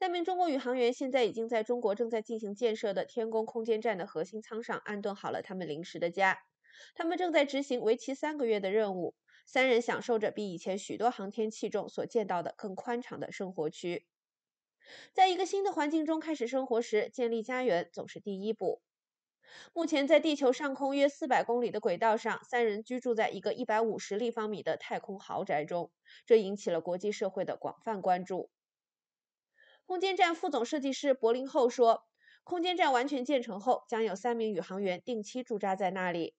三名中国宇航员现在已经在中国正在进行建设的天宫空间站的核心舱上安顿好了他们临时的家。他们正在执行为期三个月的任务。三人享受着比以前许多航天器中所见到的更宽敞的生活区。在一个新的环境中开始生活时，建立家园总是第一步。目前在地球上空约四百公里的轨道上，三人居住在一个一百五十立方米的太空豪宅中，这引起了国际社会的广泛关注。空间站副总设计师柏林后说：“空间站完全建成后，将有三名宇航员定期驻扎在那里。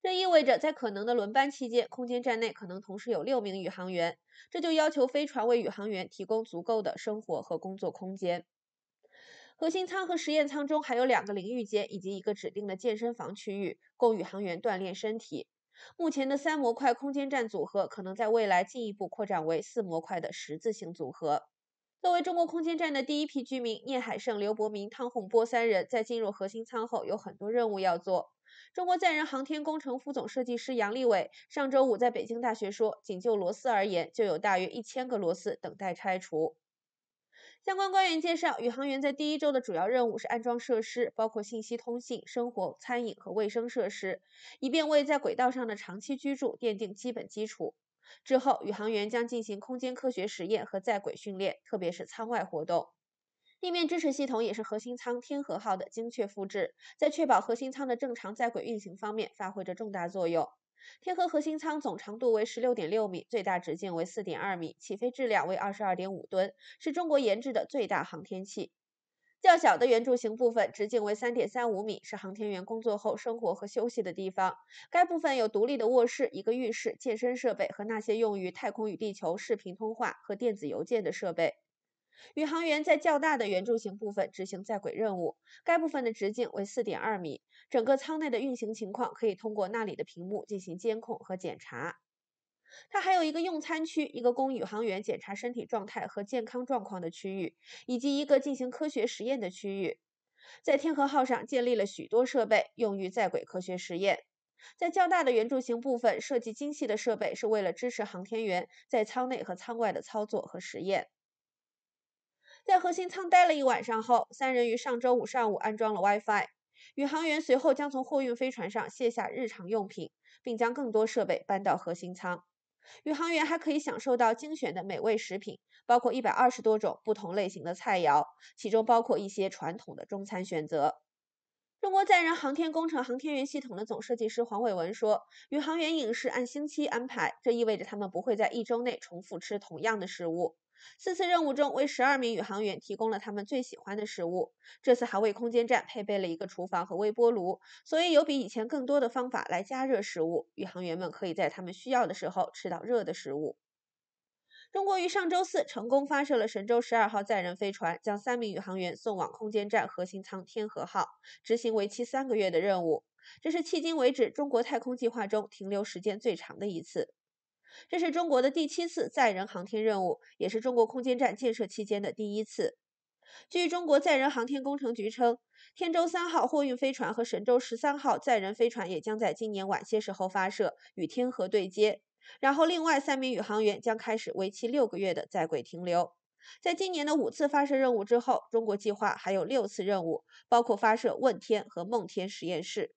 这意味着，在可能的轮班期间，空间站内可能同时有六名宇航员。这就要求飞船为宇航员提供足够的生活和工作空间。核心舱和实验舱中还有两个淋浴间以及一个指定的健身房区域，供宇航员锻炼身体。目前的三模块空间站组合可能在未来进一步扩展为四模块的十字形组合。”作为中国空间站的第一批居民，聂海胜、刘伯明、汤洪波三人在进入核心舱后，有很多任务要做。中国载人航天工程副总设计师杨利伟上周五在北京大学说：“仅就螺丝而言，就有大约一千个螺丝等待拆除。”相关官员介绍，宇航员在第一周的主要任务是安装设施，包括信息通信、生活、餐饮和卫生设施，以便为在轨道上的长期居住奠定基本基础。之后，宇航员将进行空间科学实验和在轨训练，特别是舱外活动。地面支持系统也是核心舱“天和号”的精确复制，在确保核心舱的正常在轨运行方面发挥着重大作用。天和核心舱总长度为十六点六米，最大直径为四点二米，起飞质量为二十二点五吨，是中国研制的最大航天器。较小的圆柱形部分，直径为三点三五米，是航天员工作后生活和休息的地方。该部分有独立的卧室、一个浴室、健身设备和那些用于太空与地球视频通话和电子邮件的设备。宇航员在较大的圆柱形部分执行在轨任务。该部分的直径为四点二米，整个舱内的运行情况可以通过那里的屏幕进行监控和检查。它还有一个用餐区，一个供宇航员检查身体状态和健康状况的区域，以及一个进行科学实验的区域。在天河号上建立了许多设备，用于在轨科学实验。在较大的圆柱形部分设计精细的设备，是为了支持航天员在舱内和舱外的操作和实验。在核心舱待了一晚上后，三人于上周五上午安装了 WiFi。宇航员随后将从货运飞船上卸下日常用品，并将更多设备搬到核心舱。宇航员还可以享受到精选的美味食品，包括一百二十多种不同类型的菜肴，其中包括一些传统的中餐选择。中国载人航天工程航天员系统的总设计师黄伟文说，宇航员饮食按星期安排，这意味着他们不会在一周内重复吃同样的食物。四次任务中，为十二名宇航员提供了他们最喜欢的食物。这次还为空间站配备了一个厨房和微波炉，所以有比以前更多的方法来加热食物。宇航员们可以在他们需要的时候吃到热的食物。中国于上周四成功发射了神舟十二号载人飞船，将三名宇航员送往空间站核心舱“天河号”，执行为期三个月的任务。这是迄今为止中国太空计划中停留时间最长的一次。这是中国的第七次载人航天任务，也是中国空间站建设期间的第一次。据中国载人航天工程局称，天舟三号货运飞船和神舟十三号载人飞船也将在今年晚些时候发射，与天河对接。然后，另外三名宇航员将开始为期六个月的在轨停留。在今年的五次发射任务之后，中国计划还有六次任务，包括发射问天和梦天实验室。